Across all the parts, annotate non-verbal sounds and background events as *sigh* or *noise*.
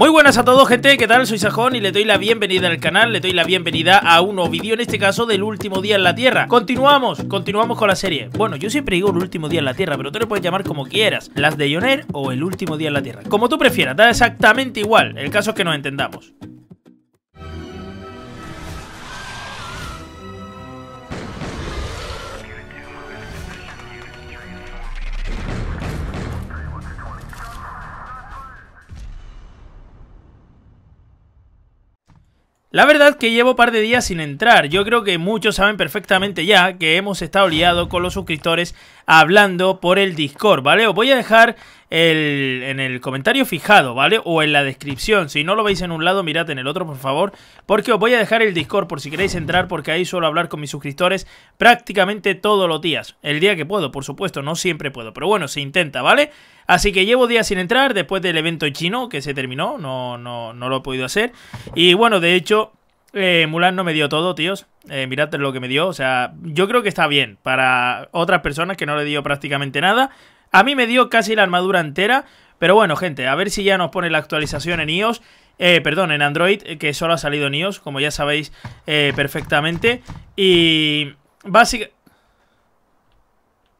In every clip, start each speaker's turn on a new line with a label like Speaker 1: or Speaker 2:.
Speaker 1: Muy buenas a todos gente, ¿qué tal? Soy Sajón y le doy la bienvenida al canal, le doy la bienvenida a un nuevo vídeo, en este caso del último día en la Tierra Continuamos, continuamos con la serie Bueno, yo siempre digo el último día en la Tierra, pero tú le puedes llamar como quieras Las de Yoner o el último día en la Tierra Como tú prefieras, da exactamente igual, el caso es que nos entendamos La verdad que llevo un par de días sin entrar, yo creo que muchos saben perfectamente ya que hemos estado liados con los suscriptores hablando por el Discord, ¿vale? Os voy a dejar el, en el comentario fijado, ¿vale? O en la descripción. Si no lo veis en un lado, mirad en el otro, por favor. Porque os voy a dejar el Discord por si queréis entrar, porque ahí suelo hablar con mis suscriptores prácticamente todos los días. El día que puedo, por supuesto, no siempre puedo. Pero bueno, se intenta, ¿vale? Así que llevo días sin entrar después del evento chino que se terminó. No, no, no lo he podido hacer. Y bueno, de hecho... Eh, Mulan no me dio todo, tíos. Eh, mirad lo que me dio. O sea, yo creo que está bien para otras personas que no le dio prácticamente nada. A mí me dio casi la armadura entera. Pero bueno, gente, a ver si ya nos pone la actualización en iOS. Eh, perdón, en Android, eh, que solo ha salido en iOS, como ya sabéis perfectamente. Y básicamente...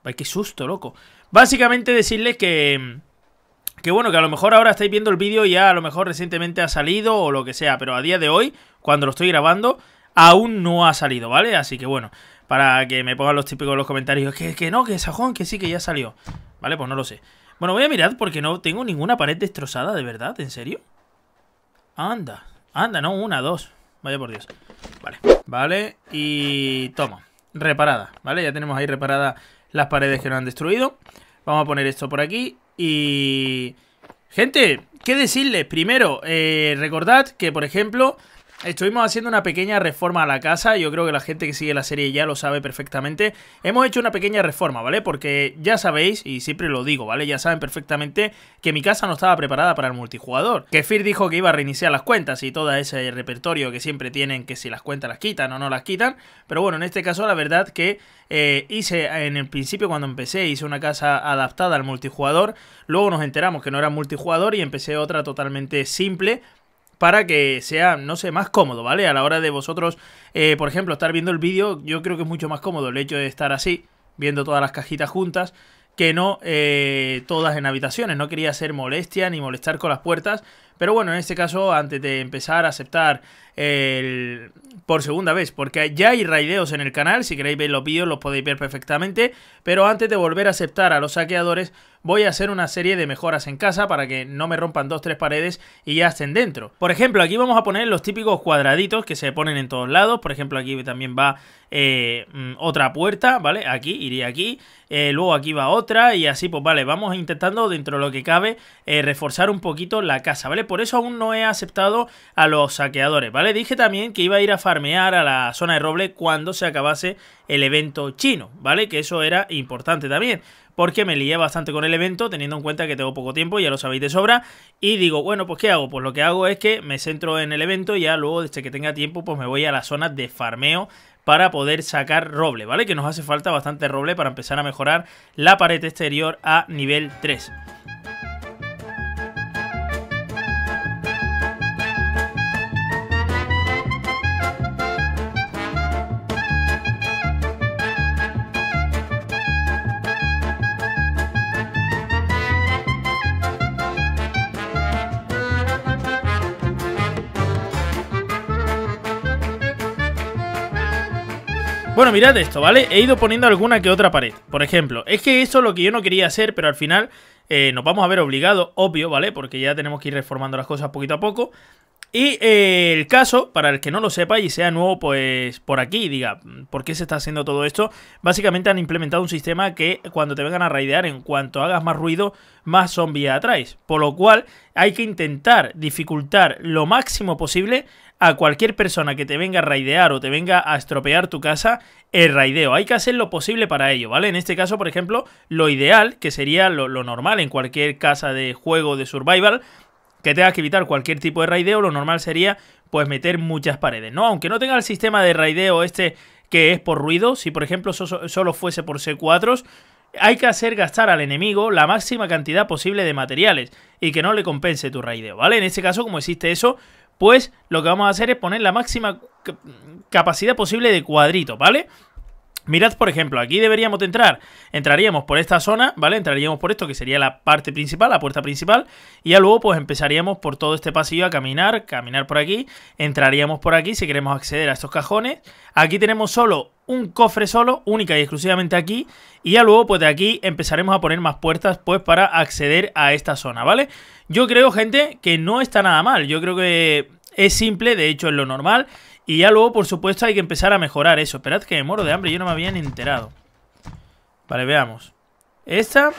Speaker 1: ¡Ay, qué susto, loco! Básicamente decirles que mm, que bueno, que a lo mejor ahora estáis viendo el vídeo y ya a lo mejor recientemente ha salido o lo que sea, pero a día de hoy, cuando lo estoy grabando, aún no ha salido, ¿vale? Así que bueno, para que me pongan los típicos los comentarios, que, que no, que sajón, que sí, que ya salió. Vale, pues no lo sé. Bueno, voy a mirar porque no tengo ninguna pared destrozada, de verdad, ¿en serio? Anda, anda, no, una, dos. Vaya por Dios. Vale, vale, y toma. Reparada, ¿vale? Ya tenemos ahí reparadas las paredes que nos han destruido. Vamos a poner esto por aquí y... Gente, ¿qué decirles? Primero, eh, recordad que, por ejemplo, Estuvimos haciendo una pequeña reforma a la casa, yo creo que la gente que sigue la serie ya lo sabe perfectamente. Hemos hecho una pequeña reforma, ¿vale? Porque ya sabéis, y siempre lo digo, ¿vale? Ya saben perfectamente que mi casa no estaba preparada para el multijugador. Que Fear dijo que iba a reiniciar las cuentas y todo ese repertorio que siempre tienen, que si las cuentas las quitan o no las quitan. Pero bueno, en este caso la verdad que eh, hice en el principio cuando empecé, hice una casa adaptada al multijugador. Luego nos enteramos que no era multijugador y empecé otra totalmente simple para que sea, no sé, más cómodo, ¿vale? A la hora de vosotros, eh, por ejemplo, estar viendo el vídeo, yo creo que es mucho más cómodo el hecho de estar así, viendo todas las cajitas juntas, que no eh, todas en habitaciones. No quería ser molestia ni molestar con las puertas, pero bueno, en este caso, antes de empezar a aceptar por segunda vez, porque ya hay raideos en el canal, si queréis ver los vídeos los podéis ver perfectamente, pero antes de volver a aceptar a los saqueadores, voy a hacer una serie de mejoras en casa para que no me rompan dos, tres paredes y ya estén dentro. Por ejemplo, aquí vamos a poner los típicos cuadraditos que se ponen en todos lados, por ejemplo, aquí también va eh, mm, otra puerta, ¿vale? Aquí, iría aquí, eh, luego aquí va otra y así, pues vale, vamos intentando dentro de lo que cabe eh, reforzar un poquito la casa, ¿vale? por eso aún no he aceptado a los saqueadores, ¿vale? Dije también que iba a ir a farmear a la zona de roble cuando se acabase el evento chino, ¿vale? Que eso era importante también, porque me lié bastante con el evento, teniendo en cuenta que tengo poco tiempo, ya lo sabéis de sobra, y digo, bueno, pues ¿qué hago? Pues lo que hago es que me centro en el evento y ya luego, desde que tenga tiempo, pues me voy a la zona de farmeo para poder sacar roble, ¿vale? Que nos hace falta bastante roble para empezar a mejorar la pared exterior a nivel 3. mirad esto, ¿vale? He ido poniendo alguna que otra pared, por ejemplo. Es que eso es lo que yo no quería hacer, pero al final eh, nos vamos a ver obligado, obvio, ¿vale? Porque ya tenemos que ir reformando las cosas poquito a poco. Y eh, el caso, para el que no lo sepa y sea nuevo pues por aquí diga por qué se está haciendo todo esto, básicamente han implementado un sistema que cuando te vengan a raidear, en cuanto hagas más ruido, más zombies atraes. Por lo cual hay que intentar dificultar lo máximo posible a cualquier persona que te venga a raidear o te venga a estropear tu casa el raideo. Hay que hacer lo posible para ello, ¿vale? En este caso, por ejemplo, lo ideal, que sería lo, normal en cualquier casa de juego de survival, que tengas que evitar cualquier tipo de raideo, lo normal sería pues meter muchas paredes, ¿no? Aunque no tenga el sistema de raideo este que es por ruido, si por ejemplo solo fuese por C4, hay que hacer gastar al enemigo la máxima cantidad posible de materiales y que no le compense tu raideo, ¿vale? En este caso, como existe eso, pues lo que vamos a hacer es poner la máxima capacidad posible de cuadrito, ¿vale? Mirad, por ejemplo, aquí deberíamos entrar, entraríamos por esta zona, ¿vale? Entraríamos por esto, que sería la parte principal, la puerta principal, y ya luego pues empezaríamos por todo este pasillo a caminar, caminar por aquí, entraríamos por aquí si queremos acceder a estos cajones. Aquí tenemos solo un cofre solo, única y exclusivamente aquí, y ya luego pues de aquí empezaremos a poner más puertas pues para acceder a esta zona, ¿vale? Yo creo, gente, que no está nada mal, yo creo que es simple, de hecho es lo normal, y ya luego, por supuesto, hay que empezar a mejorar eso. Esperad que me muero de hambre, yo no me habían enterado. Vale, veamos. Esta.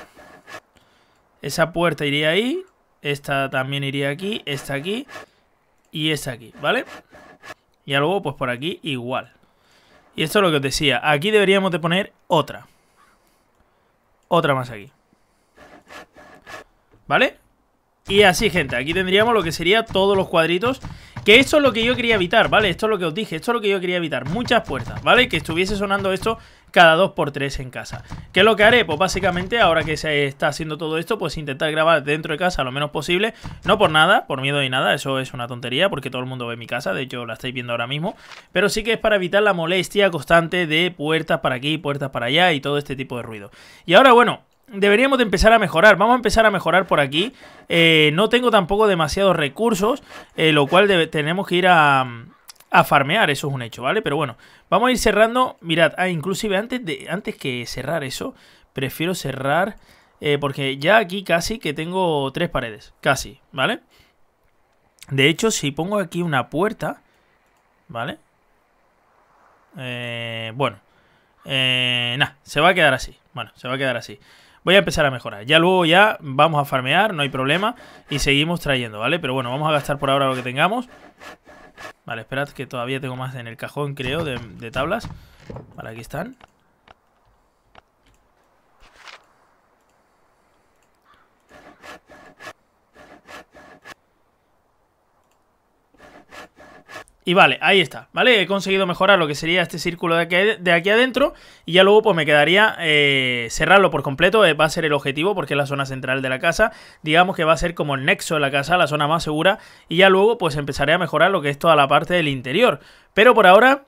Speaker 1: Esa puerta iría ahí. Esta también iría aquí. Esta aquí. Y esta aquí, ¿vale? Y luego, pues por aquí igual. Y esto es lo que os decía. Aquí deberíamos de poner otra. Otra más aquí. ¿Vale? Y así, gente. Aquí tendríamos lo que sería todos los cuadritos que esto es lo que yo quería evitar, ¿vale? Esto es lo que os dije, esto es lo que yo quería evitar. Muchas puertas, ¿vale? Que estuviese sonando esto cada 2x3 en casa. ¿Qué es lo que haré? Pues básicamente ahora que se está haciendo todo esto, pues intentar grabar dentro de casa lo menos posible. No por nada, por miedo ni nada, eso es una tontería porque todo el mundo ve mi casa, de hecho la estáis viendo ahora mismo. Pero sí que es para evitar la molestia constante de puertas para aquí, puertas para allá y todo este tipo de ruido. Y ahora, bueno, deberíamos de empezar a mejorar. Vamos a empezar a mejorar por aquí. Eh, no tengo tampoco demasiados recursos, eh, lo cual tenemos que ir a, farmear, eso es un hecho, ¿vale? Pero bueno, vamos a ir cerrando. Mirad, ah, inclusive antes, de, antes que cerrar eso, prefiero cerrar... Eh, porque ya aquí casi que tengo tres paredes, casi, ¿vale? De hecho, si pongo aquí una puerta, ¿vale? bueno, nada, se va a quedar así, bueno, se va a quedar así voy a empezar a mejorar. Ya luego ya vamos a farmear, no hay problema, y seguimos trayendo, ¿vale? Pero bueno, vamos a gastar por ahora lo que tengamos. Vale, esperad que todavía tengo más en el cajón, creo, de, tablas. Vale, aquí están. Y vale, ahí está, ¿vale? He conseguido mejorar lo que sería este círculo de aquí, de aquí adentro y ya luego pues me quedaría eh, cerrarlo por completo, eh, va a ser el objetivo porque es la zona central de la casa, digamos que va a ser como el nexo de la casa, la zona más segura y ya luego pues empezaré a mejorar lo que es toda la parte del interior. Pero por ahora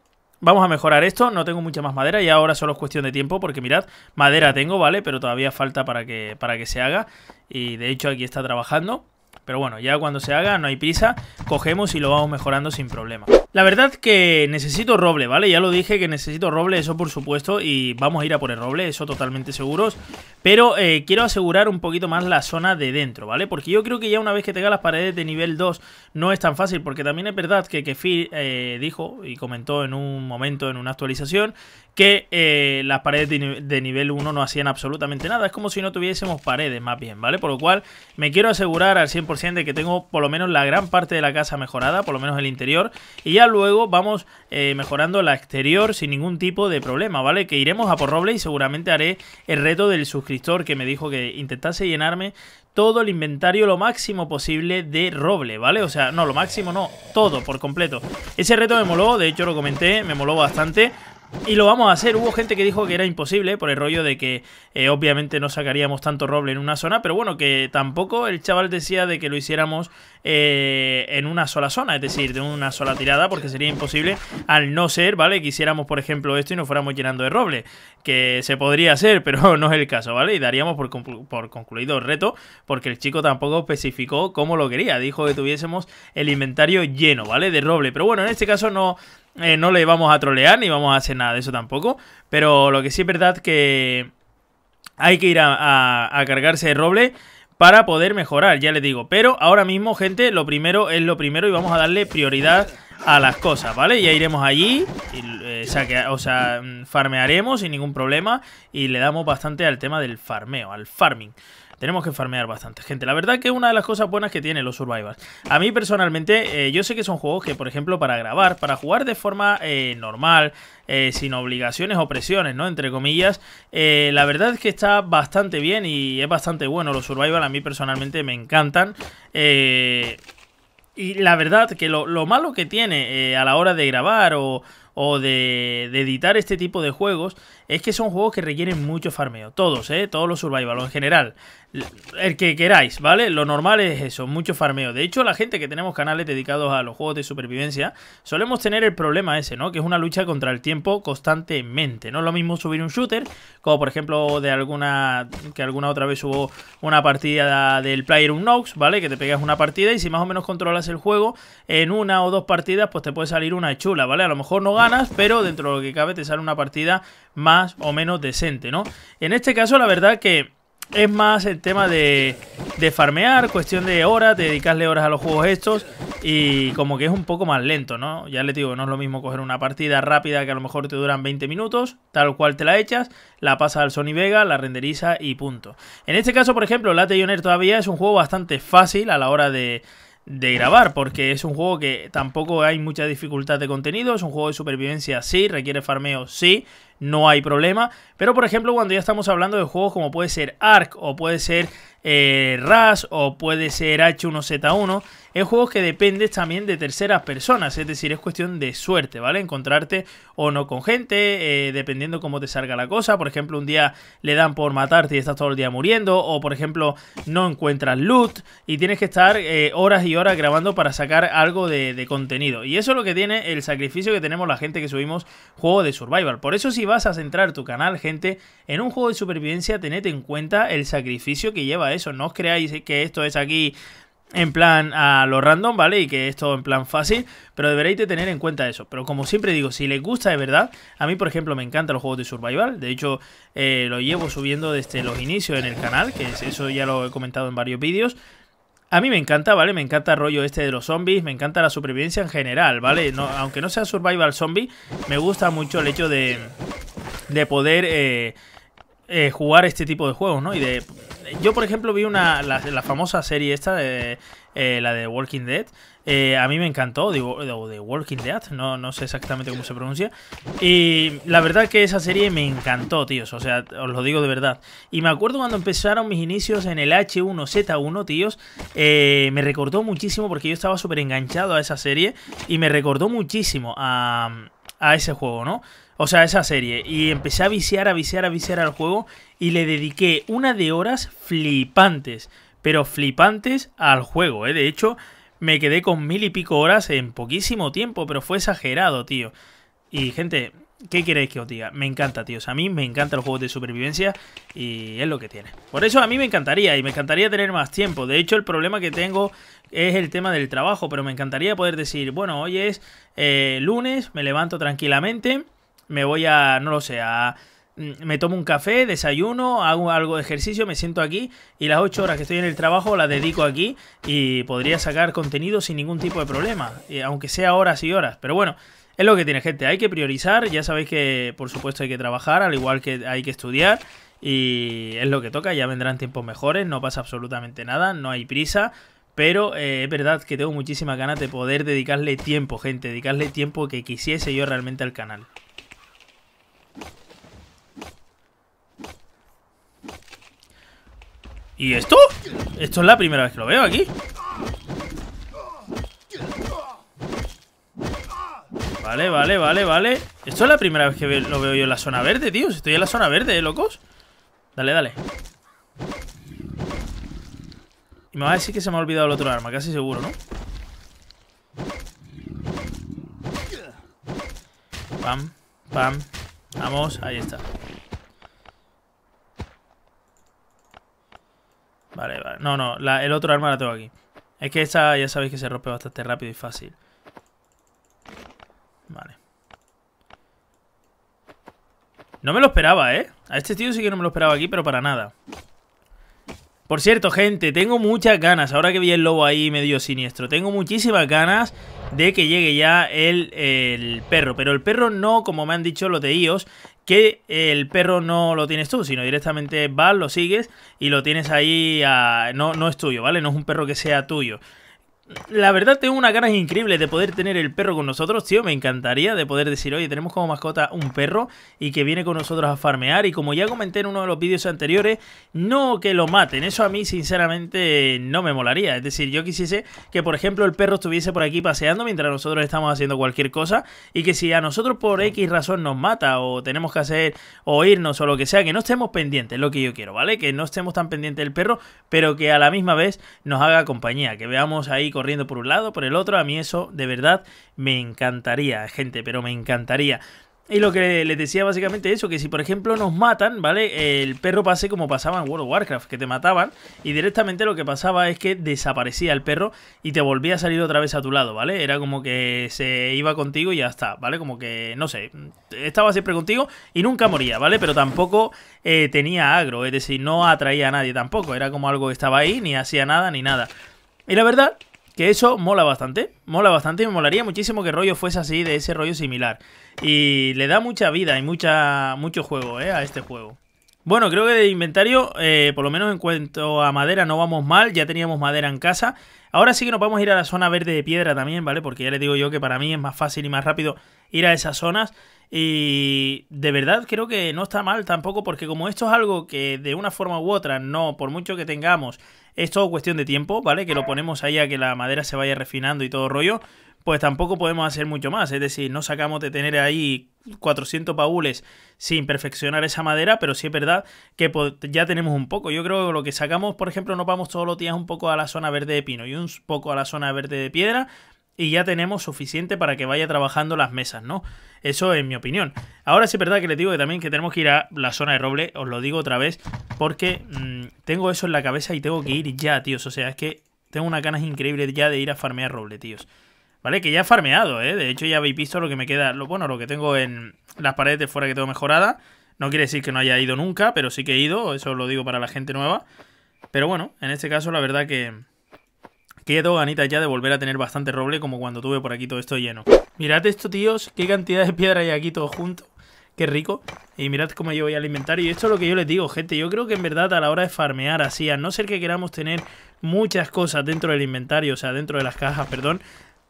Speaker 1: Vamos a mejorar esto, no tengo mucha más madera y ahora solo es cuestión de tiempo porque mirad, madera tengo, ¿vale? Pero todavía falta para que, para que se haga y de hecho aquí está trabajando. Pero bueno, ya cuando se haga, no hay prisa, cogemos y lo vamos mejorando sin problema. La verdad que necesito roble, ¿vale? Ya lo dije que necesito roble, eso por supuesto, y vamos a ir a por el roble, eso totalmente seguros. Pero eh, quiero asegurar un poquito más la zona de dentro, ¿vale? Porque yo creo que ya una vez que tenga las paredes de nivel 2 no es tan fácil, porque también es verdad que Kefir eh, dijo y comentó en un momento, en una actualización, que eh, las paredes de, nivel, 1 no hacían absolutamente nada. Es como si no tuviésemos paredes, más bien, ¿vale? Por lo cual me quiero asegurar al 100% de que tengo por lo menos la gran parte de la casa mejorada, por lo menos el interior, y ya luego vamos eh, mejorando la exterior sin ningún tipo de problema, ¿vale? Que iremos a por roble y seguramente haré el reto del suscriptor que me dijo que intentase llenarme todo el inventario lo máximo posible de roble, ¿vale? O sea, no, lo máximo no, todo por completo. Ese reto me moló, de hecho lo comenté, me moló bastante. Y lo vamos a hacer. Hubo gente que dijo que era imposible por el rollo de que eh, obviamente no sacaríamos tanto roble en una zona, pero bueno, que tampoco el chaval decía de que lo hiciéramos eh, en una sola zona, es decir, de una sola tirada, porque sería imposible al no ser, ¿vale? Que hiciéramos, por ejemplo, esto y nos fuéramos llenando de roble, que se podría hacer, *laughs* pero no es el caso, ¿vale? Y daríamos por, por concluido el reto, porque el chico tampoco especificó cómo lo quería, dijo que tuviésemos el inventario lleno, ¿vale? De roble, pero bueno, en este caso no, eh, no le vamos a trolear ni vamos a hacer nada de eso tampoco. Pero lo que sí es verdad que hay que ir a, cargarse de roble para poder mejorar, ya les digo. Pero ahora mismo, gente, lo primero es lo primero y vamos a darle prioridad a las cosas, ¿vale? Ya iremos allí, eh, o sea, mm, farmearemos sin ningún problema y le damos bastante al tema del farmeo, al farming. Tenemos que farmear bastante, gente. La verdad que es una de las cosas buenas que tiene los Survivors. A mí personalmente, eh, yo sé que son juegos que, por ejemplo, para grabar, para jugar de forma eh, normal, eh, sin obligaciones o presiones, ¿no? Entre comillas, la verdad es que está bastante bien y es bastante bueno. Los Survivors a mí personalmente me encantan. Y la verdad que lo, malo que tiene a la hora de grabar o, o de, editar este tipo de juegos es que son juegos que requieren mucho farmeo. Todos, ¿eh? Todos los survival en general. El que queráis, ¿vale? Lo normal es eso, mucho farmeo. De hecho, la gente que tenemos canales dedicados a los juegos de supervivencia, solemos tener el problema ese, ¿no? Que es una lucha contra el tiempo constantemente. No es lo mismo subir un shooter, como por ejemplo de alguna... que alguna otra vez hubo una partida del Player Unknowns, ¿vale? Que te pegas una partida y si más o menos controlas el juego, en una o dos partidas pues te puede salir una chula, ¿vale? A lo mejor no ganas pero dentro de lo que cabe te sale una partida más o menos decente, ¿no? En este caso, la verdad que es más el tema de, farmear, cuestión de horas, dedicarle horas a los juegos estos y como que es un poco más lento, ¿no? Ya le digo, no es lo mismo coger una partida rápida que a lo mejor te duran 20 minutos, tal cual te la echas, la pasa al Sony Vega, la renderiza y punto. En este caso, por ejemplo, Late Ioner todavía es un juego bastante fácil a la hora de, de grabar, porque es un juego que tampoco hay mucha dificultad de contenido, es un juego de supervivencia, sí, requiere farmeo, sí, no hay problema, pero por ejemplo cuando ya estamos hablando de juegos como puede ser Ark, o puede ser eh, RAS, o puede ser H1Z1, es juegos que dependes también de terceras personas, es decir, es cuestión de suerte, ¿vale? Encontrarte o no con gente, eh, dependiendo cómo te salga la cosa. Por ejemplo, un día le dan por matarte y estás todo el día muriendo, o por ejemplo, no encuentras loot y tienes que estar eh, horas y horas grabando para sacar algo de, contenido. Y eso es lo que tiene el sacrificio que tenemos la gente que subimos juego de survival. Por eso, si vas a centrar tu canal, gente, en un juego de supervivencia, tened en cuenta el sacrificio que lleva eso. No os creáis que esto es aquí en plan a lo random, ¿vale? Y que es en plan fácil, pero deberéis de tener en cuenta eso. Pero como siempre digo, si les gusta de verdad, a mí por ejemplo me encantan los juegos de survival, de hecho eh, lo llevo subiendo desde los inicios en el canal, que eso ya lo he comentado en varios vídeos. A mí me encanta, ¿vale? Me encanta el rollo este de los zombies, me encanta la supervivencia en general, ¿vale? aunque no sea survival zombie, me gusta mucho el hecho de, de poder eh, eh, jugar este tipo de juegos, ¿no? Y de yo, por ejemplo, vi una, la, famosa serie esta, de, eh, la de Walking Dead. Eh, a mí me encantó, digo, de, Walking Dead, no, no sé exactamente cómo se pronuncia. Y la verdad que esa serie me encantó, tíos, o sea, os lo digo de verdad. Y me acuerdo cuando empezaron mis inicios en el H1Z1, tíos, eh, me recordó muchísimo porque yo estaba súper enganchado a esa serie y me recordó muchísimo a, a ese juego, ¿no? O sea, esa serie. Y empecé a viciar, a viciar, a viciar al juego. Y le dediqué una de horas flipantes. Pero flipantes al juego, ¿eh? De hecho, me quedé con mil y pico horas en poquísimo tiempo. Pero fue exagerado, tío. Y, gente, ¿Qué queréis que os diga? Me encanta, tíos. A mí me encanta los juegos de supervivencia y es lo que tiene. Por eso a mí me encantaría y me encantaría tener más tiempo. De hecho, el problema que tengo es el tema del trabajo, pero me encantaría poder decir, bueno, hoy es eh, lunes, me levanto tranquilamente, me voy a, no lo sé, a... Mm, me tomo un café, desayuno, hago algo de ejercicio, me siento aquí y las 8 horas que estoy en el trabajo las dedico aquí y podría sacar contenido sin ningún tipo de problema, eh, aunque sea horas y horas. Pero bueno, es lo que tiene gente, hay que priorizar, ya sabéis que por supuesto hay que trabajar, al igual que hay que estudiar y es lo que toca, ya vendrán tiempos mejores, no pasa absolutamente nada, no hay prisa, pero eh, es verdad que tengo muchísima ganas de poder dedicarle tiempo, gente, dedicarle tiempo que quisiese yo realmente al canal. ¿Y esto? Esto es la primera vez que lo veo aquí. Vale, vale, vale, vale. Esto es la primera vez que lo veo yo en la zona verde, tío. Estoy en la zona verde, ¿eh, locos? Dale, dale. Y me va a decir que se me ha olvidado el otro arma, casi seguro, ¿no? Pam, pam. Vamos, ahí está. Vale, vale. No, no, el otro arma la tengo aquí. Es que esta ya sabéis que se rompe bastante rápido y fácil. Vale. No me lo esperaba, ¿eh? A este tío sí que no me lo esperaba aquí, pero para nada. Por cierto, gente, tengo muchas ganas, ahora que vi el lobo ahí medio siniestro, tengo muchísimas ganas de que llegue ya el, el, perro. Pero el perro no, como me han dicho los de IOS, que el perro no lo tienes tú, sino directamente vas, lo sigues y lo tienes ahí, no, no es tuyo, ¿vale? No es un perro que sea tuyo. La verdad tengo una ganas increíbles de poder tener el perro con nosotros, tío. Me encantaría de poder decir, oye, tenemos como mascota un perro y que viene con nosotros a farmear. Y como ya comenté en uno de los vídeos anteriores, no que lo maten. Eso a mí, sinceramente, no me molaría. Es decir, yo quisiese que, por ejemplo, el perro estuviese por aquí paseando mientras nosotros estamos haciendo cualquier cosa. Y que si a nosotros por X razón nos mata o tenemos que hacer o irnos o lo que sea, que no estemos pendientes, lo que yo quiero, ¿vale? Que no estemos tan pendientes del perro, pero que a la misma vez nos haga compañía. Que veamos ahí corriendo por un lado, por el otro. A mí eso de verdad me encantaría, gente, pero me encantaría. Y lo que les decía básicamente eso, que si por ejemplo nos matan, ¿vale? El perro pase como pasaba en World of Warcraft, que te mataban y directamente lo que pasaba es que desaparecía el perro y te volvía a salir otra vez a tu lado, ¿vale? Era como que se iba contigo y ya está, ¿vale? Como que, no sé, estaba siempre contigo y nunca moría, ¿vale? Pero tampoco eh, tenía agro, es decir, no atraía a nadie tampoco, era como algo que estaba ahí, ni hacía nada, ni nada. Y la verdad que eso mola bastante, mola bastante y me molaría muchísimo que rollo fuese así, de ese rollo similar. Y le da mucha vida y mucha, mucho juego ¿eh? a este juego. Bueno, creo que de inventario, eh, por lo menos en cuanto a madera, no vamos mal. Ya teníamos madera en casa. Ahora sí que nos vamos a ir a la zona verde de piedra también, ¿vale? Porque ya les digo yo que para mí es más fácil y más rápido ir a esas zonas. Y de verdad creo que no está mal tampoco, porque como esto es algo que de una forma u otra, no, por mucho que tengamos, es todo cuestión de tiempo, ¿vale? Que lo ponemos ahí a que la madera se vaya refinando y todo rollo pues tampoco podemos hacer mucho más. Es decir, no sacamos de tener ahí 400 paules sin perfeccionar esa madera, pero sí es verdad que ya tenemos un poco. Yo creo que lo que sacamos, por ejemplo, nos vamos todos los días un poco a la zona verde de pino y un poco a la zona verde de piedra, y ya tenemos suficiente para que vaya trabajando las mesas, ¿no? Eso es mi opinión. Ahora sí es verdad que les digo que también que tenemos que ir a la zona de roble, os lo digo otra vez, porque mm, tengo eso en la cabeza y tengo que ir ya, tíos. O sea, es que tengo una ganas increíbles ya de ir a farmear roble, tíos. ¿Vale? Que ya he farmeado, ¿eh? De hecho, ya habéis visto lo que me queda. Lo, bueno, lo que tengo en las paredes fuera que tengo mejorada. No quiere decir que no haya ido nunca, pero sí que he ido. Eso lo digo para la gente nueva. Pero bueno, en este caso, la verdad que. quedo ganita ya de volver a tener bastante roble como cuando tuve por aquí todo esto lleno. Mirad esto, tíos. Qué cantidad de piedra hay aquí todo junto. Qué rico. Y mirad cómo yo voy al inventario. Y esto es lo que yo les digo, gente. Yo creo que en verdad a la hora de farmear así, a no ser que queramos tener muchas cosas dentro del inventario, o sea, dentro de las cajas, perdón,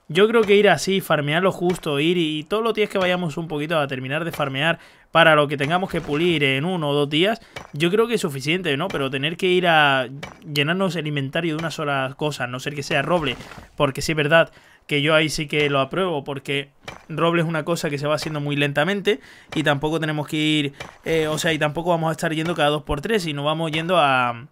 Speaker 1: yo creo que ir así, farmear lo justo, ir y todos los días que vayamos un poquito a terminar de farmear para lo que tengamos que pulir en uno o dos días, yo creo que es suficiente, ¿no? Pero tener que ir a llenarnos el inventario de una sola cosa, no ser que sea roble, porque sí es verdad que yo ahí sí que lo apruebo, porque roble es una cosa que se va haciendo muy lentamente y tampoco tenemos que ir, eh, o sea, y tampoco vamos a estar yendo cada dos por tres, sino vamos yendo a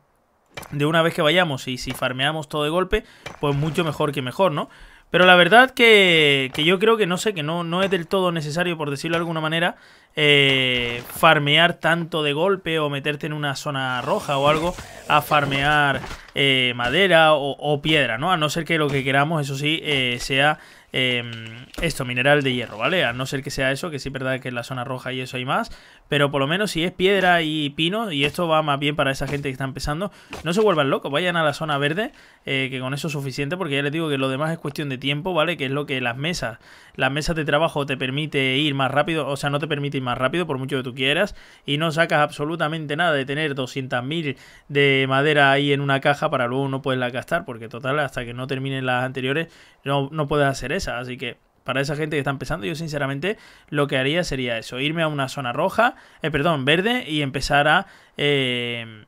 Speaker 1: de una vez que vayamos y si farmeamos todo de golpe, pues mucho mejor que mejor, ¿no? Pero la verdad que, que yo creo que no sé, que no, no es del todo necesario, por decirlo de alguna manera, eh, farmear tanto de golpe o meterte en una zona roja o algo a farmear eh, madera o, piedra, ¿no? A no ser que lo que queramos, eso sí, eh, sea Em, esto, mineral de hierro, ¿vale? A no ser que sea eso, que sí es verdad que en la zona roja y eso hay más, pero por lo menos si es piedra y pino, y esto va más bien para esa gente que está empezando, no se vuelvan locos, vayan a la zona verde, eh, que con eso es suficiente, porque ya les digo que lo demás es cuestión de tiempo, ¿vale? Que es lo que las mesas, las mesas de trabajo te permite ir más rápido, o sea, no te permite ir más rápido por mucho que tú quieras, y no sacas absolutamente nada de tener 200.000 de madera ahí en una caja para luego no poderla gastar, porque total, hasta que no terminen las anteriores, no, no puedes hacer eso. Así que para esa gente que está empezando, yo sinceramente lo que haría sería eso, irme a una zona roja, eh, perdón, verde y empezar a... Eh,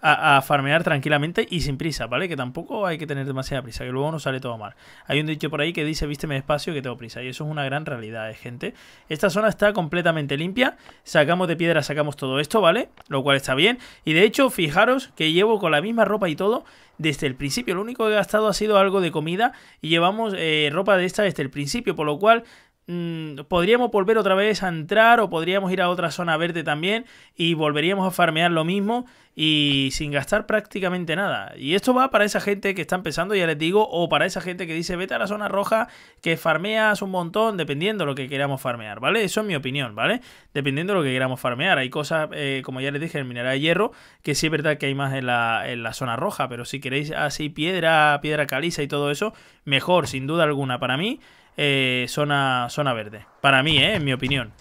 Speaker 1: a, farmear tranquilamente y sin prisa, ¿vale? Que tampoco hay que tener demasiada prisa, que luego no sale todo mal. Hay un dicho por ahí que dice, vísteme despacio que tengo prisa, y eso es una gran realidad, ¿eh, gente. Esta zona está completamente limpia, sacamos de piedra, sacamos todo esto, ¿vale? Lo cual está bien, y de hecho, fijaros que llevo con la misma ropa y todo desde el principio, lo único que he gastado ha sido algo de comida, y llevamos eh, ropa de esta desde el principio, por lo cual Mm, podríamos volver otra vez a entrar o podríamos ir a otra zona verde también y volveríamos a farmear lo mismo y sin gastar prácticamente nada. Y esto va para esa gente que está empezando, ya les digo, o para esa gente que dice vete a la zona roja que farmeas un montón dependiendo de lo que queramos farmear, ¿vale? Eso es mi opinión, ¿vale? Dependiendo de lo que queramos farmear. Hay cosas, eh, como ya les dije, el mineral de hierro, que sí es verdad que hay más en la, en la zona roja, pero si queréis así piedra, piedra caliza y todo eso, mejor, sin duda alguna para mí. Eh, zona, zona verde. Para mí, eh, En mi opinión.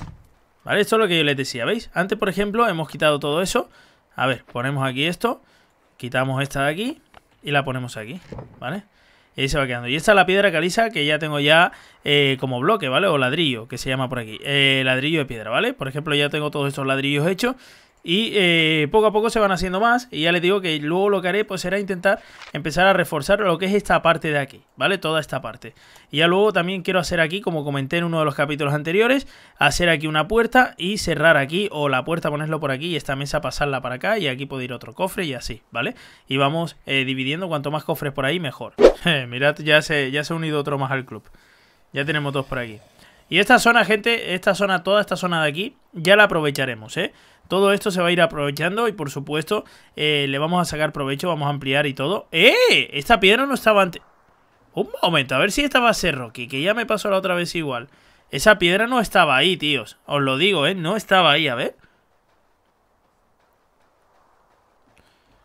Speaker 1: ¿Vale? Esto es lo que yo les decía, ¿veis? Antes, por ejemplo, hemos quitado todo eso. A ver, ponemos aquí esto. Quitamos esta de aquí y la ponemos aquí, ¿vale? Y ahí se va quedando. Y esta es la piedra caliza que ya tengo ya eh, como bloque, ¿vale? O ladrillo, que se llama por aquí. ladrillo de piedra, ¿vale? Por ejemplo, ya tengo todos estos ladrillos hechos. Y eh, poco a poco se van haciendo más. Y ya les digo que luego lo que haré pues será intentar empezar a reforzar lo que es esta parte de aquí, ¿vale? Toda esta parte. Y ya luego también quiero hacer aquí, como comenté en uno de los capítulos anteriores, hacer aquí una puerta y cerrar aquí. O la puerta ponerlo por aquí y esta mesa pasarla para acá. Y aquí puede ir otro cofre y así, ¿vale? Y vamos eh, dividiendo. Cuanto más cofres por ahí, mejor. *laughs* Mirad, ya se, ya se ha unido otro más al club. Ya tenemos dos por aquí. Y esta zona, gente, esta zona, toda esta zona de aquí, ya la aprovecharemos, ¿eh? Todo esto se va a ir aprovechando y por supuesto eh, le vamos a sacar provecho, vamos a ampliar y todo. ¡Eh! Esta piedra no estaba antes... Un momento, a ver si esta va a ser Rocky, que ya me pasó la otra vez igual. Esa piedra no estaba ahí, tíos. Os lo digo, ¿eh? No estaba ahí, a ver.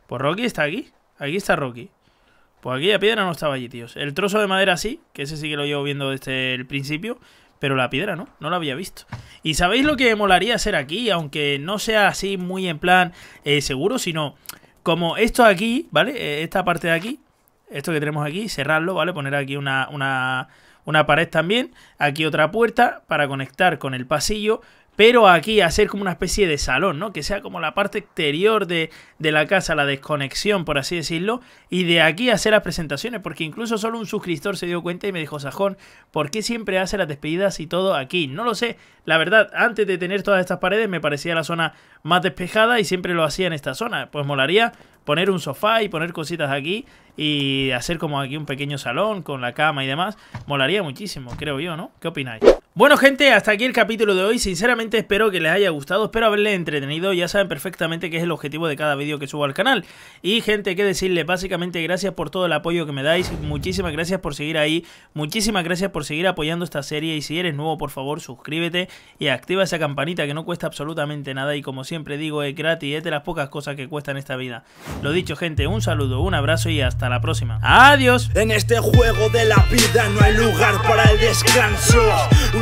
Speaker 1: Pues Rocky está aquí. Aquí está Rocky. Pues la piedra no estaba allí, tíos. El trozo de madera sí, que ese sí que lo llevo viendo desde el principio pero la piedra no, no la había visto. Y sabéis lo que molaría hacer aquí, aunque no sea así muy en plan eh, seguro, sino como esto aquí, ¿vale? Eh, esta parte de aquí, esto que tenemos aquí, cerrarlo, ¿vale? Poner aquí una, una pared también, aquí otra puerta para conectar con el pasillo pero aquí hacer como una especie de salón, ¿no? Que sea como la parte exterior de, de, la casa, la desconexión, por así decirlo, y de aquí hacer las presentaciones, porque incluso solo un suscriptor se dio cuenta y me dijo, Sajón, ¿por qué siempre hace las despedidas y todo aquí? No lo sé, la verdad, antes de tener todas estas paredes me parecía la zona más despejada y siempre lo hacía en esta zona, pues molaría poner un sofá y poner cositas aquí y hacer como aquí un pequeño salón con la cama y demás, molaría muchísimo, creo yo, ¿no? ¿Qué opináis? Bueno gente, hasta aquí el capítulo de hoy, sinceramente espero que les haya gustado, espero haberle entretenido, ya saben perfectamente que es el objetivo de cada vídeo que subo al canal. Y gente, qué decirle, básicamente gracias por todo el apoyo que me dais, muchísimas gracias por seguir ahí, muchísimas gracias por seguir apoyando esta serie y si eres nuevo por favor suscríbete y activa esa campanita que no cuesta absolutamente nada y como siempre digo es gratis, es de las pocas cosas que cuestan esta vida. Lo dicho gente, un saludo, un abrazo y hasta la próxima. ¡Adiós! En este juego de la vida no hay lugar para el descanso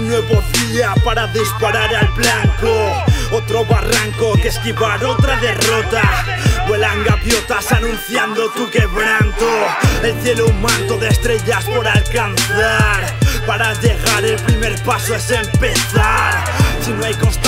Speaker 1: un nuevo día para disparar al blanco. Otro barranco que esquivar otra derrota. Vuelan gaviotas anunciando tu quebranto. El cielo un manto de estrellas por alcanzar. Para llegar el primer paso es empezar. Si no hay constancia